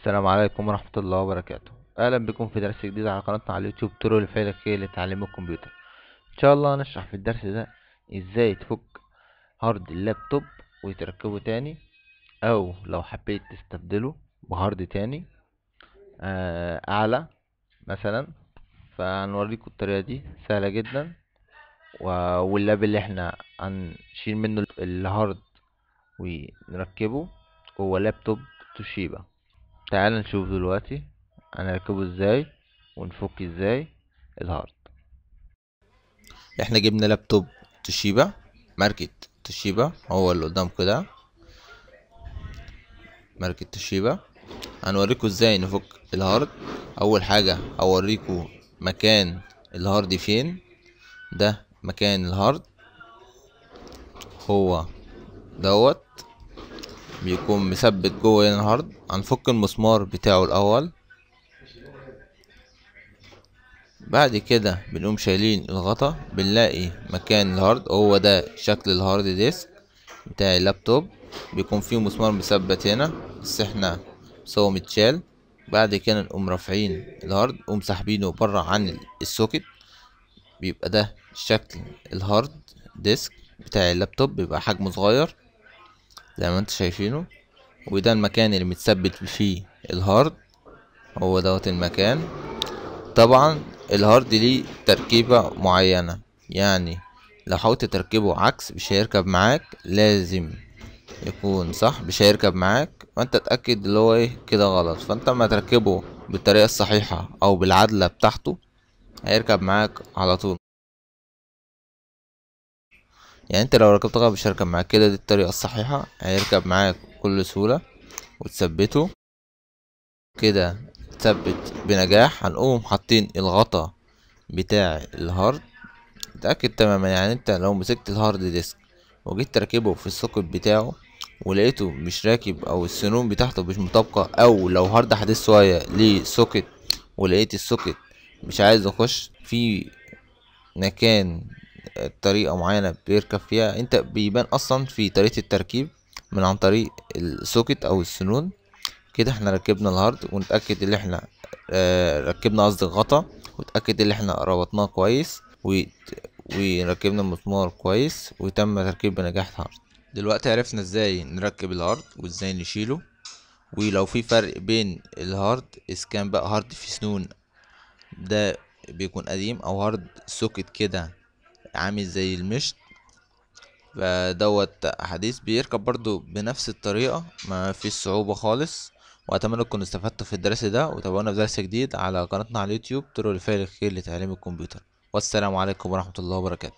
السلام عليكم ورحمة الله وبركاته أهلا بكم في درس جديد على قناتنا على اليوتيوب طرق الفلكية لتعليم الكمبيوتر إن شاء الله هنشرح في الدرس ده إزاي تفك هارد اللابتوب وتركبه تاني أو لو حبيت تستبدله بهارد تاني آه، أعلى مثلا فهنوريكم الطريقة دي سهلة جدا واللاب اللي احنا هنشيل منه الهارد ونركبه هو لابتوب توشيبا تعال نشوف دلوقتي هنركبه ازاي ونفك ازاي الهارد احنا جبنا لابتوب توشيبا ماركة توشيبا هو اللي قدامكم كده ماركة توشيبا هنوريكوا ازاي نفك الهارد اول حاجة هوريكم مكان الهارد فين ده مكان الهارد هو دوت بيكون مثبت جوه الهارد هنفك المسمار بتاعه الاول بعد كده بنقوم شايلين الغطا بنلاقي مكان الهارد هو ده شكل الهارد ديسك بتاع اللابتوب بيكون فيه مسمار مثبت هنا بس احنا بس متشال بعد كده نقوم رافعين الهارد نقوم ساحبينه بره عن السوكت بيبقى ده شكل الهارد ديسك بتاع اللابتوب بيبقى حجمه صغير زي ما انتم شايفينه وده المكان اللي متثبت فيه الهارد هو دوت المكان طبعا الهارد ليه تركيبة معينة يعني لو حاولت تركبه عكس مش هيركب معاك لازم يكون صح مش هيركب معاك فانت اتأكد اللي هو ايه كده غلط فانت اما تركبه بالطريقة الصحيحة او بالعدلة بتاعته هيركب معاك على طول يعني انت لو ركبت غلط مش هيركب معاك كده دي الطريقة الصحيحة هيركب معاك بكل سهولة وتثبته كده تثبت بنجاح هنقوم حاطين الغطا بتاع الهارد اتأكد تماما يعني انت لو مسكت الهارد ديسك وجيت تركبه في السوكت بتاعه ولقيته مش راكب او السنون بتاعته مش مطابقة او لو هارد حديث شوية ليه سوكت ولقيت السوكت مش عايز اخش في مكان طريقه معينه بيركب فيها انت بيبان اصلا في طريقه التركيب من عن طريق السوكت او السنون كده احنا ركبنا الهارد ونتاكد ان احنا آه، ركبنا قصدي الغطا ونتاكد ان احنا ربطناه كويس وركبنا المسمار كويس وتم تركيب بنجاح الهارد دلوقتي عرفنا ازاي نركب الهارد وازاي نشيله ولو في فرق بين الهارد اذا كان بقى هارد في سنون ده بيكون قديم او هارد سوكت كده عامل زي المشت فدوت حديث بيركب برضو بنفس الطريقة ما فيش صعوبة خالص واتمنى تكونوا استفدتوا في الدرس ده وتابعونا في درس جديد على قناتنا على اليوتيوب طرق الفعل الخير لتعليم الكمبيوتر والسلام عليكم ورحمة الله وبركاته